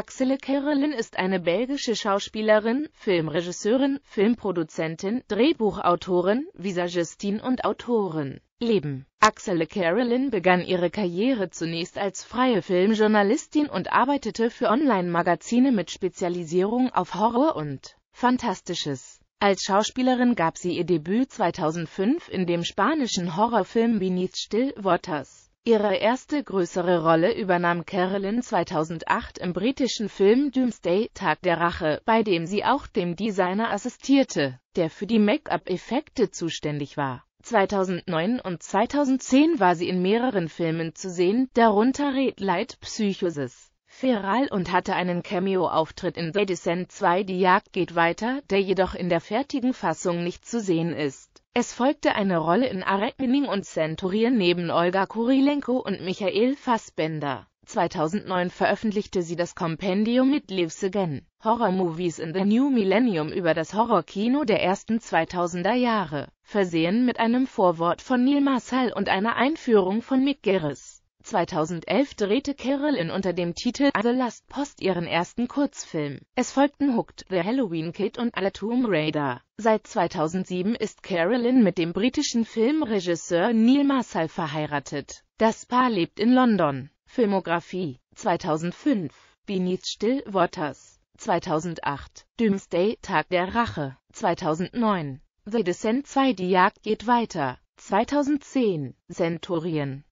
Axele Kerelen ist eine belgische Schauspielerin, Filmregisseurin, Filmproduzentin, Drehbuchautorin, Visagistin und Autorin. Leben Axele Carolyn begann ihre Karriere zunächst als freie Filmjournalistin und arbeitete für Online-Magazine mit Spezialisierung auf Horror und Fantastisches. Als Schauspielerin gab sie ihr Debüt 2005 in dem spanischen Horrorfilm Beneath Still Waters. Ihre erste größere Rolle übernahm Carolyn 2008 im britischen Film Doomsday – Tag der Rache, bei dem sie auch dem Designer assistierte, der für die Make-up-Effekte zuständig war. 2009 und 2010 war sie in mehreren Filmen zu sehen, darunter Red Light Psychosis, Feral und hatte einen Cameo-Auftritt in The Descent 2 Die Jagd geht weiter, der jedoch in der fertigen Fassung nicht zu sehen ist. Es folgte eine Rolle in Areckening und Centurion neben Olga Kurilenko und Michael Fassbender. 2009 veröffentlichte sie das Kompendium mit Lives Again, Horror Movies in the New Millennium über das Horrorkino der ersten 2000er Jahre, versehen mit einem Vorwort von Neil Marcel und einer Einführung von Mick Garris. 2011 drehte Carolyn unter dem Titel The Last Post ihren ersten Kurzfilm. Es folgten Hooked, The Halloween Kid und A Tomb Raider. Seit 2007 ist Carolyn mit dem britischen Filmregisseur Neil Marshall verheiratet. Das Paar lebt in London. Filmografie 2005 Beneath Still Waters 2008 Doomsday Tag der Rache 2009 The Descent 2 Die Jagd geht weiter 2010 Centurion